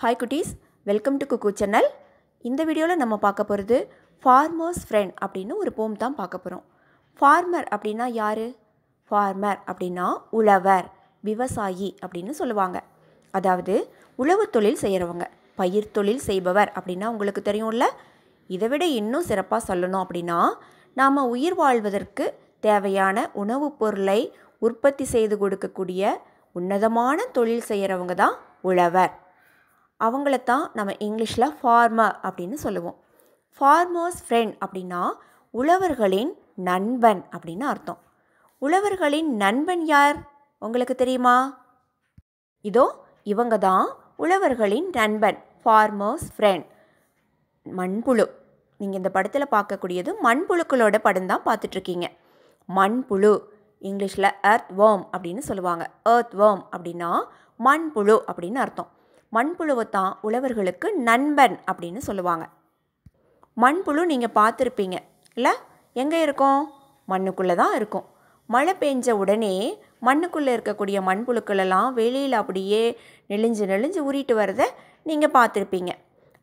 hi குட்டீஸ் welcome to cook channel இந்த வீடியோவில் நம்ம பார்க்க போகிறது ஃபார்மர்ஸ் ஃப்ரெண்ட் அப்படின்னு ஒரு போம் தான் பார்க்க போகிறோம் ஃபார்மர் அப்படின்னா யார் ஃபார்மர் அப்படின்னா உழவர் விவசாயி அப்படின்னு சொல்லுவாங்க அதாவது உழவு தொழில் செய்கிறவங்க பயிர் தொழில் செய்பவர் அப்படின்னா உங்களுக்கு தெரியும்ல இதை விட இன்னும் சிறப்பாக சொல்லணும் அப்படின்னா நாம் உயிர் வாழ்வதற்கு தேவையான உணவுப் பொருளை உற்பத்தி செய்து கொடுக்கக்கூடிய உன்னதமான தொழில் செய்கிறவங்க தான் உழவர் அவங்கள தான் நம்ம இங்கிலீஷில் ஃபார்மர் அப்படின்னு சொல்லுவோம் ஃபார்மர்ஸ் ஃப்ரெண்ட் அப்படின்னா உழவர்களின் நண்பன் அப்படின்னு அர்த்தம் உழவர்களின் நண்பன் யார் உங்களுக்கு தெரியுமா இதோ இவங்க தான் உழவர்களின் நண்பன் ஃபார்மர்ஸ் ஃப்ரெண்ட் மண்புழு நீங்கள் இந்த படத்தில் பார்க்கக்கூடியது மண்புழுக்களோட படம் தான் பார்த்துட்ருக்கீங்க மண்புழு இங்கிலீஷில் எர்த் வேர்ம் அப்படின்னு சொல்லுவாங்க எர்த் வேர்ம் அப்படின்னா மண்புழு அப்படின்னு அர்த்தம் மண்புழுவைத்தான் உழவர்களுக்கு நண்பன் அப்படின்னு சொல்லுவாங்க மண்புழு நீங்கள் பார்த்துருப்பீங்க இல்லை எங்கே இருக்கும் மண்ணுக்குள்ளே தான் இருக்கும் மழை பெஞ்ச உடனே மண்ணுக்குள்ளே இருக்கக்கூடிய மண்புழுக்களெல்லாம் வெளியில் அப்படியே நெளிஞ்சு நெளிஞ்சு உருட்டு வரதை நீங்கள் பார்த்துருப்பீங்க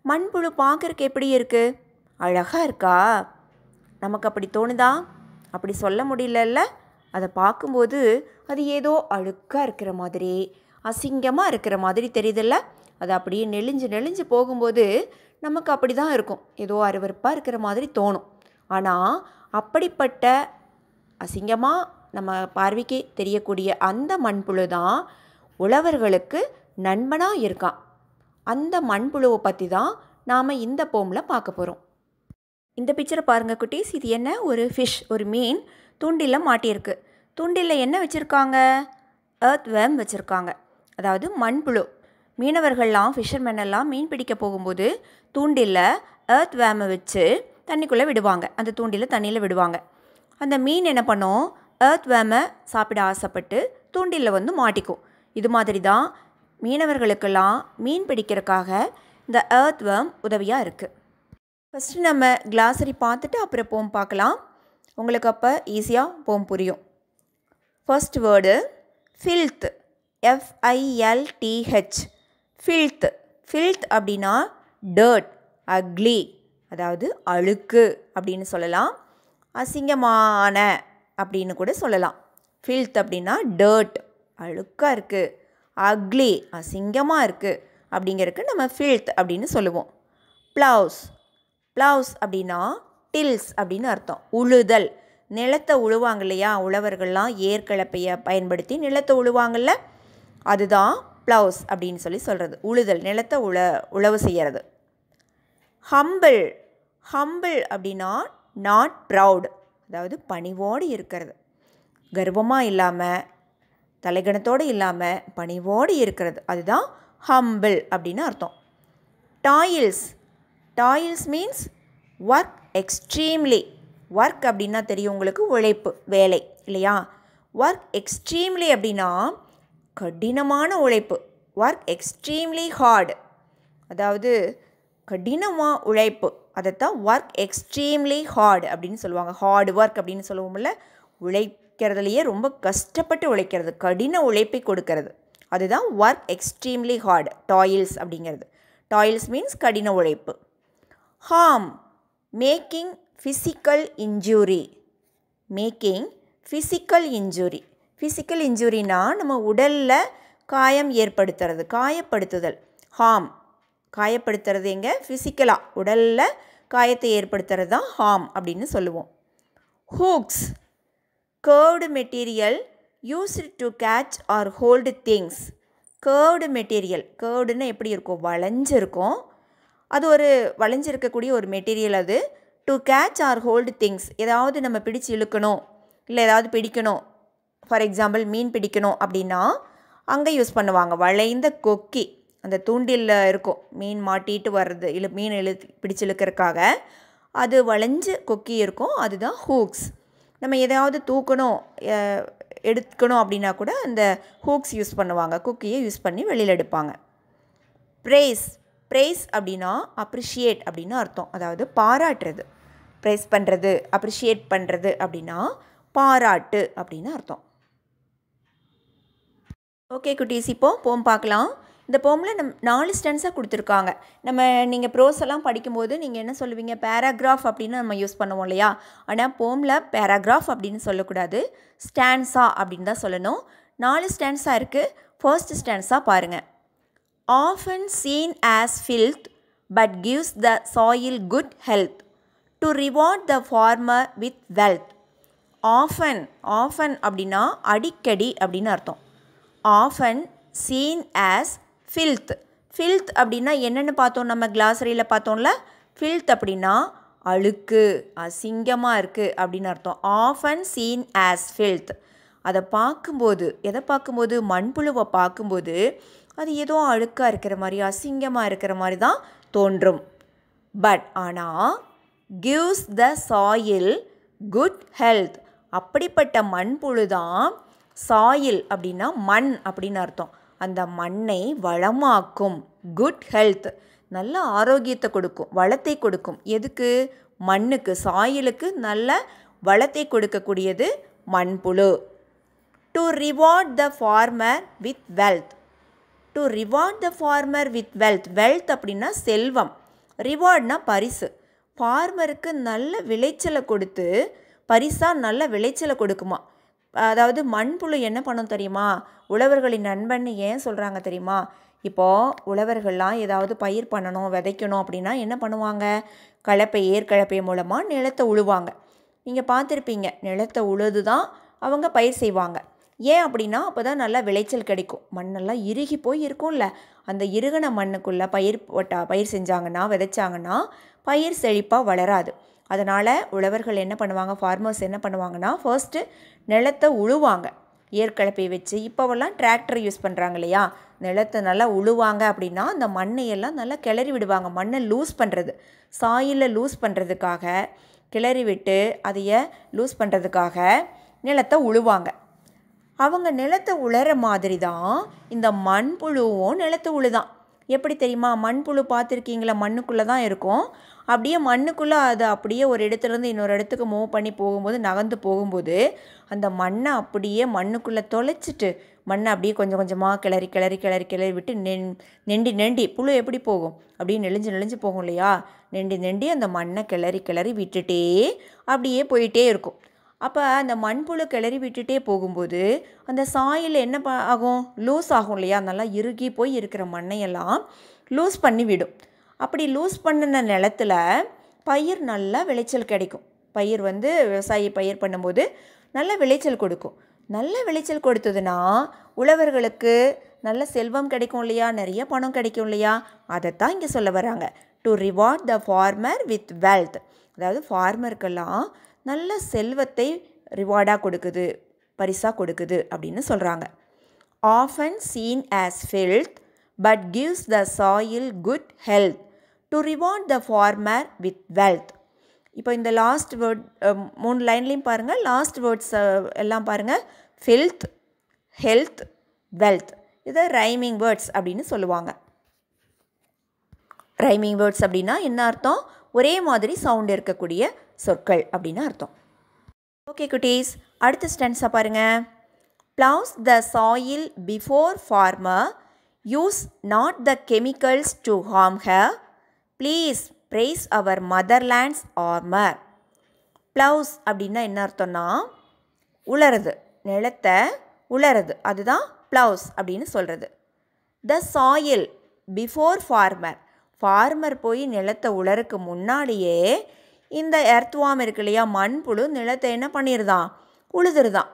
மண்புழு பார்க்குறக்கு எப்படி இருக்குது அழகாக இருக்கா நமக்கு அப்படி தோணுதா அப்படி சொல்ல முடியலல்ல அதை பார்க்கும்போது அது ஏதோ அழுக்காக இருக்கிற மாதிரி அசிங்கமாக இருக்கிற மாதிரி தெரியுதில்ல அது அப்படியே நெளிஞ்சு நெளிஞ்சு போகும்போது நமக்கு அப்படி தான் இருக்கும் ஏதோ அருவறுப்பாக இருக்கிற மாதிரி தோணும் ஆனால் அப்படிப்பட்ட அசிங்கமாக நம்ம பார்வைக்கு தெரியக்கூடிய அந்த மண்புழு தான் உழவர்களுக்கு நண்பனாக இருக்கான் அந்த மண்புழுவை பற்றி தான் நாம் இந்த போமில் பார்க்க போகிறோம் இந்த பிக்சரை பாருங்கள் குட்டீஸ் இது என்ன ஒரு ஃபிஷ் ஒரு மீன் துண்டில் மாட்டியிருக்கு துண்டில் என்ன வச்சுருக்காங்க ஏர்த் வேம் வச்சுருக்காங்க அதாவது மண்புழு மீனவர்கள்லாம் ஃபிஷர்மேன் எல்லாம் மீன் பிடிக்க போகும்போது தூண்டில் ஏர்த் வேமை வச்சு தண்ணிக்குள்ளே விடுவாங்க அந்த தூண்டில் தண்ணியில் விடுவாங்க அந்த மீன் என்ன பண்ணும் ஏர்த் வேமை சாப்பிட ஆசைப்பட்டு தூண்டிலில் வந்து மாட்டிக்கும் இது மாதிரி தான் மீனவர்களுக்கெல்லாம் மீன் பிடிக்கிறதுக்காக இந்த ஏர்த் வேம் உதவியாக இருக்குது ஃபஸ்ட்டு நம்ம கிளாசரி பார்த்துட்டு அப்புறம் போம் பார்க்கலாம் உங்களுக்கு அப்போ ஈஸியாக போம் புரியும் first word filth F I L T H filth filth அப்படின்னா டர்ட் அக்லி அதாவது அழுக்கு அப்படின்னு சொல்லலாம் அசிங்கமான அப்படின்னு கூட சொல்லலாம் ஃபில்த் அப்படின்னா டர்ட் அழுக்காக இருக்குது அக்லி அசிங்கமாக இருக்குது அப்படிங்கிறதுக்கு நம்ம ஃபில்த் அப்படின்னு சொல்லுவோம் ப்ளவுஸ் ப்ளவுஸ் அப்படின்னா டில்ஸ் அப்படின்னு அர்த்தம் உழுதல் நிலத்தை உழுவாங்க இல்லையா உழவர்கள்லாம் ஏற்களப்பையை பயன்படுத்தி நிலத்தை உழுவாங்கள்ல அதுதான் ப்ளவுஸ் அப்படின்னு சொல்லி சொல்கிறது உழுதல் நிலத்தை உழ உழவு செய்கிறது ஹம்பிள் ஹம்பிள் அப்படின்னா நாட் ப்ரவுட் அதாவது பணிவோடு இருக்கிறது கர்வமாக இல்லாமல் தலைகணத்தோடு இல்லாமல் பணிவோடு இருக்கிறது அதுதான் ஹம்பிள் அப்படின்னு அர்த்தம் toils toils means work extremely work அப்படின்னா தெரியும் உங்களுக்கு உழைப்பு வேலை இல்லையா ஒர்க் எக்ஸ்ட்ரீம்லி அப்படின்னா கடினமான உழைப்பு ஒர்க் எக்ஸ்ட்ரீம்லி ஹார்டு அதாவது கடினமாக உழைப்பு அதைத்தான் ஒர்க் எக்ஸ்ட்ரீம்லி ஹார்டு அப்படின்னு சொல்லுவாங்க ஹார்டு ஒர்க் அப்படின்னு சொல்லுவோம்ல உழைக்கிறதுலையே ரொம்ப கஷ்டப்பட்டு உழைக்கிறது கடின உழைப்பை கொடுக்கறது அதுதான் ஒர்க் எக்ஸ்ட்ரீம்லி ஹார்டு டாயில்ஸ் அப்படிங்கிறது டாயில்ஸ் மீன்ஸ் கடின உழைப்பு harm making physical injury making physical injury physical இன்ஜுரினா நம்ம உடலில் காயம் ஏற்படுத்துறது காயப்படுத்துதல் ஹாம் காயப்படுத்துறது எங்கே ஃபிசிக்கலாக உடலில் காயத்தை ஏற்படுத்துறது தான் ஹாம் அப்படின்னு சொல்லுவோம் hooks curved material used to catch or hold things curved material கேர்டுன்னு எப்படி இருக்கும் வளைஞ்சிருக்கும் அது ஒரு வளைஞ்சிருக்கக்கூடிய ஒரு மெட்டீரியல் அது to catch or hold things ஏதாவது நம்ம பிடிச்சு இழுக்கணும் இல்லை ஏதாவது பிடிக்கணும் ஃபார் எக்ஸாம்பிள் மீன் பிடிக்கணும் அப்படின்னா அங்கே யூஸ் பண்ணுவாங்க வளைந்த கொக்கி அந்த தூண்டில் இருக்கும் மீன் மாட்டிட்டு வர்றது இல்லை மீன் இழு பிடிச்சி இழுக்கிறதுக்காக அது வளைஞ்சு கொக்கி இருக்கும் அதுதான் ஹூக்ஸ் நம்ம எதாவது தூக்கணும் எடுக்கணும் அப்படின்னா கூட அந்த ஹூக்ஸ் யூஸ் பண்ணுவாங்க குக்கியை யூஸ் பண்ணி வெளியில் எடுப்பாங்க ப்ரைஸ் ப்ரைஸ் அப்படின்னா அப்ரிஷியேட் அப்படின்னு அர்த்தம் அதாவது பாராட்டுறது ப்ரைஸ் பண்ணுறது அப்ரிஷியேட் பண்ணுறது அப்படின்னா பாராட்டு அப்படின்னு அர்த்தம் ஓகே குட்டீஸ் இப்போது போம் பார்க்கலாம் இந்த போமில் நம் நாலு ஸ்டென்ஸாக கொடுத்துருக்காங்க நம்ம நீங்கள் ப்ரோஸ் எல்லாம் படிக்கும்போது நீங்கள் என்ன சொல்லுவீங்க பேராகிராஃப் அப்படின்னு நம்ம யூஸ் பண்ணுவோம் இல்லையா ஆனால் போமில் பேராகிராஃப் அப்படின்னு சொல்லக்கூடாது ஸ்டான்ஸா அப்படின்னு தான் சொல்லணும் நாலு ஸ்டான்ஸாக இருக்குது ஃபர்ஸ்ட் ஸ்டான்ஸாக பாருங்கள் often seen as filth but gives the soil good health to reward the farmer with wealth often often அப்படின்னா அடிக்கடி அப்படின்னு அர்த்தம் often seen as filth filth அப்படின்னா என்னென்னு பார்த்தோம் நம்ம கிளாஸரியில் பார்த்தோம்ல ஃபில்த் அப்படின்னா அழுக்கு அசிங்கமாக இருக்குது அப்படின்னு அர்த்தம் ஆஃபன் சீன் ஆஸ் ஃபில்த் அதை பார்க்கும்போது எதை பார்க்கும்போது மண்புழுவை பார்க்கும்போது அது ஏதோ அழுக்காக இருக்கிற மாதிரி அசிங்கமாக இருக்கிற மாதிரி தான் தோன்றும் பட் ஆனால் gives the soil good health அப்படிப்பட்ட மண்புழு தான் சாயில் அப்படின்னா மண் அப்படின்னு அர்த்தம் அந்த மண்ணை வளமாக்கும் குட் ஹெல்த் நல்ல ஆரோக்கியத்தை கொடுக்கும் வளத்தை கொடுக்கும் எதுக்கு மண்ணுக்கு சாயிலுக்கு நல்ல வளத்தை கொடுக்கக்கூடியது மண்புழு to reward the farmer with wealth to reward the farmer with wealth wealth அப்படின்னா செல்வம் ரிவார்ட்னா பரிசு ஃபார்மருக்கு நல்ல விளைச்சலை கொடுத்து பரிசாக நல்ல விளைச்சலை கொடுக்குமா அதாவது மண்புழு என்ன பண்ணும் தெரியுமா உழவர்களின் நண்பன் ஏன் சொல்கிறாங்க தெரியுமா இப்போது உழவர்கள்லாம் ஏதாவது பயிர் பண்ணணும் விதைக்கணும் அப்படின்னா என்ன பண்ணுவாங்க கலப்பை ஏற்கலப்பை மூலமாக நிலத்தை உழுவாங்க நீங்கள் பார்த்துருப்பீங்க நிலத்தை உழுது தான் அவங்க பயிர் செய்வாங்க ஏன் அப்படின்னா அப்போ தான் நல்லா விளைச்சல் கிடைக்கும் மண்ணெல்லாம் இறுகி போய் இருக்கும்ல அந்த இறுகின மண்ணுக்குள்ளே பயிர் போட்டா பயிர் செஞ்சாங்கன்னா விதைச்சாங்கன்னா பயிர் செழிப்பாக வளராது அதனால் உழவர்கள் என்ன பண்ணுவாங்க ஃபார்மர்ஸ் என்ன பண்ணுவாங்கன்னா ஃபர்ஸ்ட்டு நிலத்தை உழுவாங்க ஏற்களப்பை வச்சு இப்போவெல்லாம் டிராக்டர் யூஸ் பண்ணுறாங்க இல்லையா நிலத்தை நல்லா உழுவாங்க அப்படின்னா அந்த மண்ணையெல்லாம் நல்லா கிளறி விடுவாங்க மண்ணை லூஸ் பண்ணுறது சாயிலில் லூஸ் பண்ணுறதுக்காக கிளறி விட்டு அதைய லூஸ் பண்ணுறதுக்காக நிலத்தை உழுவாங்க அவங்க நிலத்தை உழற மாதிரி தான் இந்த மண்புழுவும் நிலத்தை உழுதான் எப்படி தெரியுமா மண்புழு பார்த்துருக்கீங்களா மண்ணுக்குள்ளே தான் இருக்கும் அப்படியே மண்ணுக்குள்ளே அது அப்படியே ஒரு இடத்துலேருந்து இன்னொரு இடத்துக்கு மூவ் பண்ணி போகும்போது நகர்ந்து போகும்போது அந்த மண்ணை அப்படியே மண்ணுக்குள்ளே தொலைச்சிட்டு மண்ணை அப்படியே கொஞ்சம் கொஞ்சமாக கிளறி கிளறி கிளறி கிளறி விட்டு நென் நெண்டி நெண்டி புழு எப்படி போகும் அப்படியே நெளிஞ்சு நெளிஞ்சு போகும் இல்லையா நெண்டி நெண்டி அந்த மண்ணை கிளறி கிளறி விட்டுட்டே அப்படியே போயிட்டே இருக்கும் அப்போ அந்த மண்புழு கிளறி விட்டுட்டே போகும்போது அந்த சாயில் என்ன ஆகும் லூஸ் ஆகும் இல்லையா நல்லா இறுகி போய் இருக்கிற மண்ணையெல்லாம் லூஸ் பண்ணி விடும் அப்படி லூஸ் பண்ணின நிலத்தில் பயிர் நல்லா விளைச்சல் கிடைக்கும் பயிர் வந்து விவசாயி பயிர் பண்ணும்போது நல்ல விளைச்சல் கொடுக்கும் நல்ல விளைச்சல் கொடுத்ததுன்னா உழவர்களுக்கு நல்ல செல்வம் கிடைக்கும் இல்லையா நிறைய பணம் கிடைக்கும் இல்லையா அதைத்தான் இங்கே சொல்ல வராங்க to reward the farmer with wealth அதாவது ஃபார்மருக்கெல்லாம் நல்ல செல்வத்தை ரிவார்டாக கொடுக்குது பரிசாக கொடுக்குது அப்படின்னு சொல்கிறாங்க often seen as filth but gives the soil good health to reward the farmer with wealth இப்போ இந்த லாஸ்ட் வேர்ட் மூணு லைன்லேயும் பாருங்கள் லாஸ்ட் வேர்ட்ஸ் எல்லாம் பாருங்கள் ஃபெல்த் ஹெல்த் வெல்த் இதை ரைமிங் வேர்ட்ஸ் அப்படின்னு சொல்லுவாங்க ரைமிங் வேர்ட்ஸ் அப்படின்னா என்ன அர்த்தம் ஒரே மாதிரி சவுண்ட் இருக்கக்கூடிய சொற்கள் அப்படின்னு அர்த்தம் ஓகே குட்டீஸ் அடுத்த ஸ்டென்ஸை பாருங்கள் ploughs the soil before farmer use not the chemicals to harm her please praise our motherland's armour ploughs அப்படின்னா என்ன அர்த்தம்னா உலருது நிலத்தை உலருது அதுதான் ப்ளவுஸ் அப்படின்னு சொல்கிறது the soil before farmer farmer போய் நிலத்தை உலருக்கு முன்னாடியே இந்த எர்த்வாம் இருக்கு இல்லையா மண்புழு நிலத்தை என்ன பண்ணிடுதான் உழுதுருதான்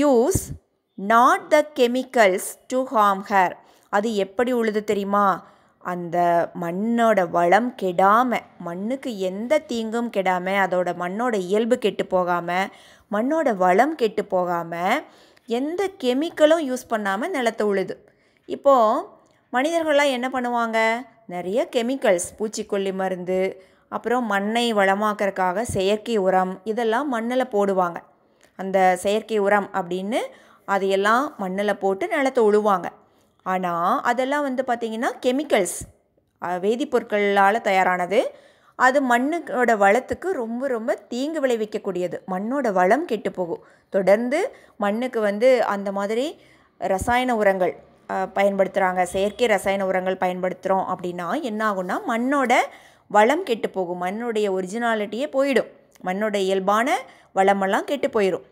use not the chemicals to harm her அது எப்படி உழுது தெரியுமா அந்த மண்ணோட வளம் கெடாமல் மண்ணுக்கு எந்த தீங்கும் கெடாமல் அதோட மண்ணோட இயல்பு கெட்டு போகாமல் மண்ணோட வளம் கெட்டு போகாமல் எந்த கெமிக்கலும் யூஸ் பண்ணாமல் நிலத்தை உழுது இப்போது மனிதர்கள்லாம் என்ன பண்ணுவாங்க நிறைய கெமிக்கல்ஸ் பூச்சிக்கொல்லி மருந்து அப்புறம் மண்ணை வளமாக்கறதுக்காக செயற்கை உரம் இதெல்லாம் மண்ணில் போடுவாங்க அந்த செயற்கை உரம் அப்படின்னு அதையெல்லாம் மண்ணில் போட்டு நிலத்தை உழுவாங்க ஆனால் அதெல்லாம் வந்து பார்த்திங்கன்னா கெமிக்கல்ஸ் வேதிப்பொருட்களால் தயாரானது அது மண்ணுக்கோட வளத்துக்கு ரொம்ப ரொம்ப தீங்கு விளைவிக்கக்கூடியது மண்ணோட வளம் கெட்டு போகும் தொடர்ந்து மண்ணுக்கு வந்து அந்த மாதிரி ரசாயன உரங்கள் பயன்படுத்துகிறாங்க செயற்கை ரசாயன உரங்கள் பயன்படுத்துகிறோம் அப்படின்னா என்ன ஆகும்னா மண்ணோட வளம் கெட்டு போகும் மண்ணுடைய ஒரிஜினாலிட்டியே போயிடும் மண்ணோட இயல்பான வளமெல்லாம் கெட்டு போயிடும்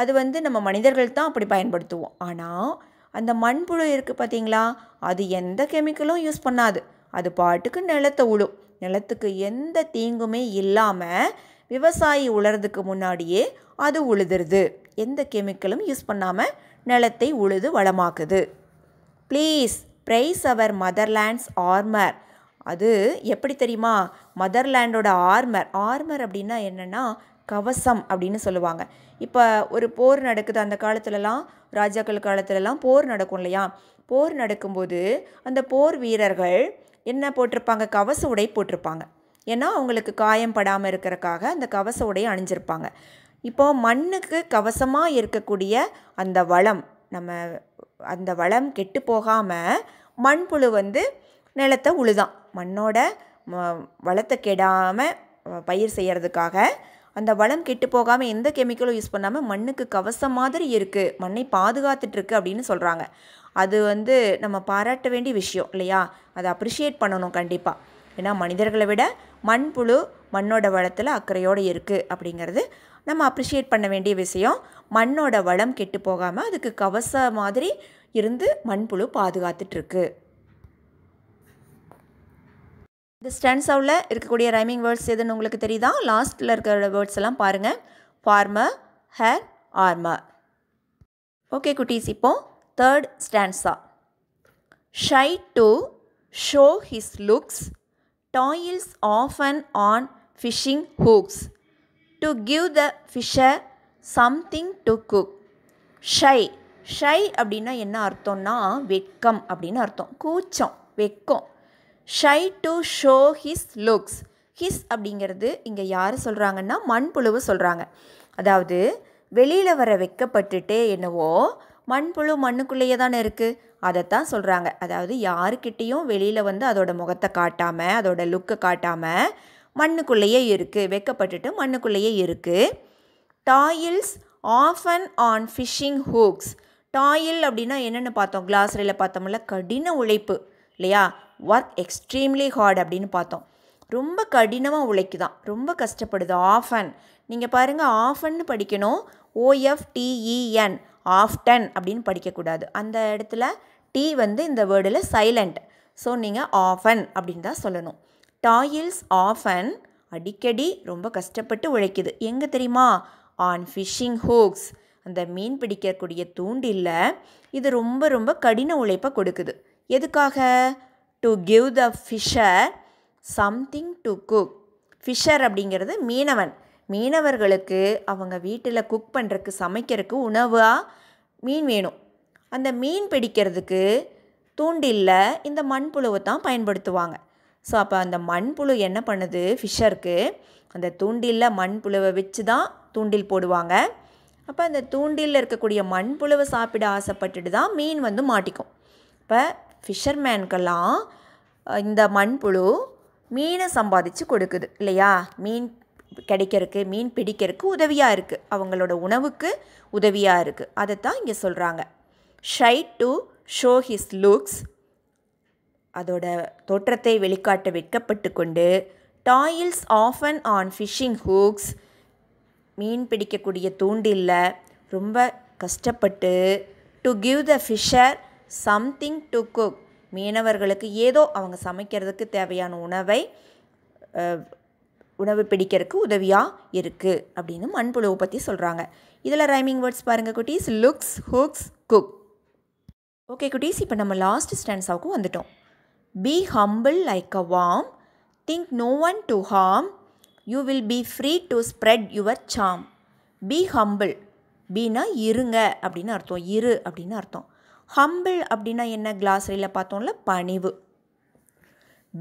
அது வந்து நம்ம மனிதர்கள் தான் அப்படி பயன்படுத்துவோம் ஆனால் அந்த மண்புழு இருக்குது பார்த்தீங்களா அது எந்த கெமிக்கலும் யூஸ் பண்ணாது அது பாட்டுக்கு நிலத்தை உழும் நிலத்துக்கு எந்த தீங்குமே இல்லாமல் விவசாயி உழறதுக்கு முன்னாடியே அது உழுதுருது எந்த கெமிக்கலும் யூஸ் பண்ணாமல் நிலத்தை உழுது வளமாக்குது please praise our motherland's armour அது எப்படி தெரியுமா மதர்லேண்டோட ஆர்மர் ஆர்மர் அப்படின்னா என்னென்னா கவசம் அப்படின்னு சொல்லுவாங்க இப்போ ஒரு போர் நடக்குது அந்த காலத்துலலாம் ராஜாக்கள் காலத்துலலாம் போர் நடக்கும் இல்லையா போர் நடக்கும்போது அந்த போர் வீரர்கள் என்ன போட்டிருப்பாங்க கவச உடை போட்டிருப்பாங்க ஏன்னா அவங்களுக்கு காயம் படாமல் இருக்கிறக்காக அந்த கவச உடை அணிஞ்சிருப்பாங்க இப்போ மண்ணுக்கு கவசமாக இருக்கக்கூடிய அந்த வளம் நம்ம அந்த வளம் கெட்டு போகாமல் மண்புழு வந்து நிலத்தை உழுதான் மண்ணோட வளத்தை கெடாமல் பயிர் செய்கிறதுக்காக அந்த வளம் கெட்டு போகாமல் எந்த கெமிக்கலும் யூஸ் பண்ணாமல் மண்ணுக்கு கவசம் மாதிரி இருக்குது மண்ணை பாதுகாத்துட்ருக்கு அப்படின்னு சொல்கிறாங்க அது வந்து நம்ம பாராட்ட வேண்டிய விஷயம் இல்லையா அதை அப்ரிஷியேட் பண்ணணும் கண்டிப்பாக ஏன்னா மனிதர்களை விட மண்புழு மண்ணோட வளத்தில் அக்கறையோடு இருக்குது அப்படிங்கிறது நம்ம அப்ரிஷியேட் பண்ண வேண்டிய விஷயம் மண்ணோட வளம் கெட்டு போகாமல் அதுக்கு கவச மாதிரி இருந்து மண்புழு பாதுகாத்துட்ருக்கு இந்த ஸ்டென்ஸாவில் இருக்கக்கூடிய ரைமிங் வேர்ட்ஸ் எதுன்னு உங்களுக்கு தெரியுதா லாஸ்ட்டில் இருக்கிற வேர்ட்ஸ் எல்லாம் பாருங்கள் ஃபார்மர் ஹேர் ஆர்மர் ஓகே குட்டீஸ் இப்போது third stanza shy to show his looks toils off and on fishing hooks to give the fisher something to cook shy shy அப்படின்னா என்ன அர்த்தம்னா வெட்கம் அப்படின்னு அர்த்தம் கூச்சம் வெக்கம் shy to show his looks his அப்படிங்கிறது இங்கே யார் சொல்கிறாங்கன்னா மண்புழுவை சொல்கிறாங்க அதாவது வெளியில் வர வைக்கப்பட்டுட்டே என்னவோ மண்புழு மண்ணுக்குள்ளேயே தானே இருக்குது அதைத்தான் சொல்கிறாங்க அதாவது யாருக்கிட்டேயும் வெளியில் வந்து அதோட முகத்தை காட்டாமல் அதோட லுக்கை காட்டாமல் மண்ணுக்குள்ளேயே இருக்குது வெக்கப்பட்டுட்டு மண்ணுக்குள்ளேயே இருக்குது toils often on fishing hooks toil அப்படின்னா என்னென்னு பார்த்தோம் கிளாஸ்ரியில் பார்த்தோம்ல கடின உழைப்பு இல்லையா ஒர்க் எக்ஸ்ட்ரீம்லி ஹார்ட் அப்படின்னு பார்த்தோம் ரொம்ப கடினமாக உழைக்குதான் ரொம்ப கஷ்டப்படுது ஆஃபன் நீங்கள் பாருங்கள் ஆஃபன்னு படிக்கணும் ஓஎஃப்டிஇஎன் ஆஃப்டன் e அப்படின்னு படிக்கக்கூடாது அந்த இடத்துல டி வந்து இந்த வேர்டில் சைலண்ட் ஸோ நீங்கள் ஆஃபன் அப்படின்னு தான் சொல்லணும் டாயில்ஸ் ஆஃபன் அடிக்கடி ரொம்ப கஷ்டப்பட்டு உழைக்குது எங்கே தெரியுமா ஆன் ஃபிஷ்ஷிங் ஹூக்ஸ் அந்த மீன் பிடிக்கக்கூடிய தூண்டில் இது ரொம்ப ரொம்ப கடின உழைப்பை கொடுக்குது எதுக்காக to give the fisher something to cook fisher அப்படிங்கிறது மீனவன் மீனவர்களுக்கு அவங்க வீட்டில் குக் பண்ணுறக்கு சமைக்கிறதுக்கு உணவாக மீன் வேணும் அந்த மீன் பிடிக்கிறதுக்கு தூண்டில்ல இந்த மண்புழுவை தான் பயன்படுத்துவாங்க ஸோ அப்போ அந்த மண்புழு என்ன பண்ணுது ஃபிஷருக்கு அந்த தூண்டில்ல மண்புழுவை வச்சு தான் தூண்டில் போடுவாங்க அப்போ அந்த தூண்டிலில் இருக்கக்கூடிய மண்புழுவை சாப்பிட ஆசைப்பட்டுட்டு தான் மீன் வந்து மாட்டிக்கும் இப்போ ஃபிஷர்மேன்கெல்லாம் இந்த மண்புழு மீனை சம்பாதிச்சு கொடுக்குது இல்லையா மீன் கிடைக்கிறதுக்கு மீன் பிடிக்கிறதுக்கு உதவியாக இருக்குது அவங்களோட உணவுக்கு உதவியாக இருக்குது அதை தான் இங்கே சொல்கிறாங்க shy to show his looks அதோட தோற்றத்தை வெளிக்காட்ட வெட்கப்பட்டு கொண்டு toils often on fishing hooks மீன் பிடிக்கக்கூடிய தூண்டில் ரொம்ப கஷ்டப்பட்டு to give the fisher something to cook மீனவர்களுக்கு ஏதோ அவங்க சமைக்கிறதுக்கு தேவையான உணவை உணவு பிடிக்கிறதுக்கு உதவியாக இருக்குது அப்படின்னு மண்புழுவை பற்றி சொல்கிறாங்க இதில் ரைமிங் வேர்ட்ஸ் பாருங்கள் குட்டீஸ் லுக்ஸ் ஹுக்ஸ் குக் ஓகே குட்டீஸ் இப்போ நம்ம லாஸ்ட் ஸ்டான்ஸாவுக்கும் வந்துட்டோம் be humble like a worm think no one to harm you will be free to spread your charm be humble பீனா இருங்க அப்படின்னு அர்த்தம் இரு அப்படின்னு அர்த்தம் ஹம்பிள் அப்படின்னா என்ன கிளாஸ்ரியில் பார்த்தோம்ல பணிவு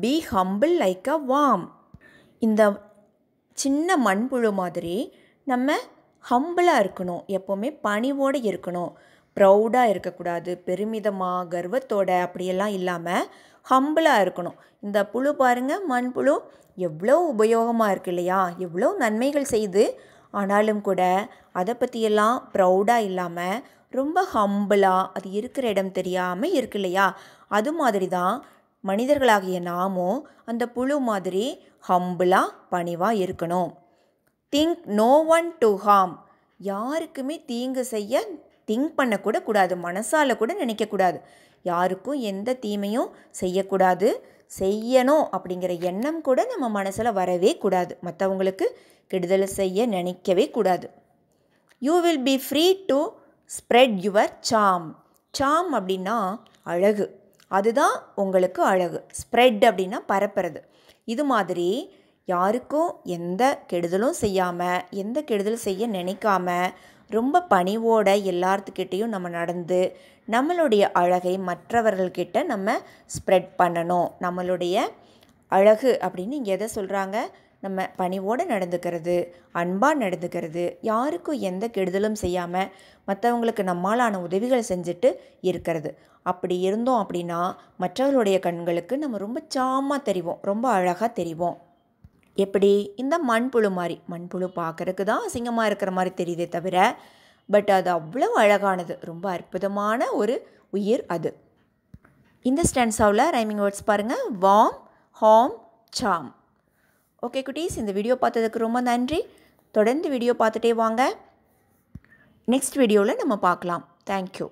be humble like a worm இந்த சின்ன மண்புழு மாதிரி நம்ம ஹம்பிளாக இருக்கணும் எப்போவுமே பணிவோடு இருக்கணும் ப்ரௌடாக இருக்கக்கூடாது பெருமிதமாக கர்வத்தோட அப்படியெல்லாம் இல்லாமல் ஹம்பிளாக இருக்கணும் இந்த புழு பாருங்கள் மண்புழு எவ்வளோ உபயோகமாக இருக்கு இல்லையா எவ்வளோ நன்மைகள் செய்து ஆனாலும் கூட அதை பற்றியெல்லாம் ப்ரௌடாக இல்லாமல் ரொம்ப ஹம்பிளாக அது இருக்கிற இடம் தெரியாமல் இருக்கு இல்லையா அது மாதிரி தான் மனிதர்களாகிய நாமும் அந்த புழு மாதிரி ஹம்பிளாக பணிவாக இருக்கணும் think no one to harm யாருக்குமே தீங்கு செய்ய திங்க் பண்ணக்கூட கூடாது மனசால் கூட நினைக்கக்கூடாது யாருக்கும் எந்த தீமையும் செய்யக்கூடாது செய்யணும் அப்படிங்கிற எண்ணம் கூட நம்ம மனசில் வரவே கூடாது மற்றவங்களுக்கு கெடுதல் செய்ய நினைக்கவே கூடாது you will be free to spread your charm charm அப்படின்னா அழகு அதுதான் உங்களுக்கு அழகு ஸ்ப்ரெட் அப்படின்னா பரப்புறது இது மாதிரி யாருக்கும் எந்த கெடுதலும் செய்யாமல் எந்த கெடுதலும் செய்ய நினைக்காம ரொம்ப பணிவோட எல்லாத்துக்கிட்டேயும் நம்ம நடந்து நம்மளுடைய அழகை மற்றவர்கள்கிட்ட நம்ம ஸ்ப்ரெட் பண்ணணும் நம்மளுடைய அழகு அப்படின்னு இங்கே எதை சொல்கிறாங்க நம்ம பணிவோடு நடந்துக்கிறது அன்பாக நடந்துக்கிறது யாருக்கும் எந்த கெடுதலும் செய்யாமல் மற்றவங்களுக்கு நம்மாலான உதவிகள் செஞ்சுட்டு இருக்கிறது அப்படி இருந்தோம் அப்படின்னா மற்றவர்களுடைய கண்களுக்கு நம்ம ரொம்ப சாமாக தெரிவோம் ரொம்ப அழகாக தெரிவோம் எப்படி இந்த மண்புழு மாதிரி மண்புழு பார்க்குறதுக்கு தான் அசிங்கமாக இருக்கிற மாதிரி தெரியுதே தவிர பட் அது அவ்வளோ அழகானது ரொம்ப அற்புதமான ஒரு உயிர் அது இந்த ஸ்டென்ஸாவில் ரைமிங் வேர்ட்ஸ் பாருங்கள் வாம் ஹாம் சாம் ஓகே குட்டீஸ் இந்த வீடியோ பார்த்ததுக்கு ரொம்ப நன்றி தொடர்ந்து வீடியோ பார்த்துட்டே வாங்க நெக்ஸ்ட் வீடியோவில் நம்ம பார்க்கலாம் தேங்க்யூ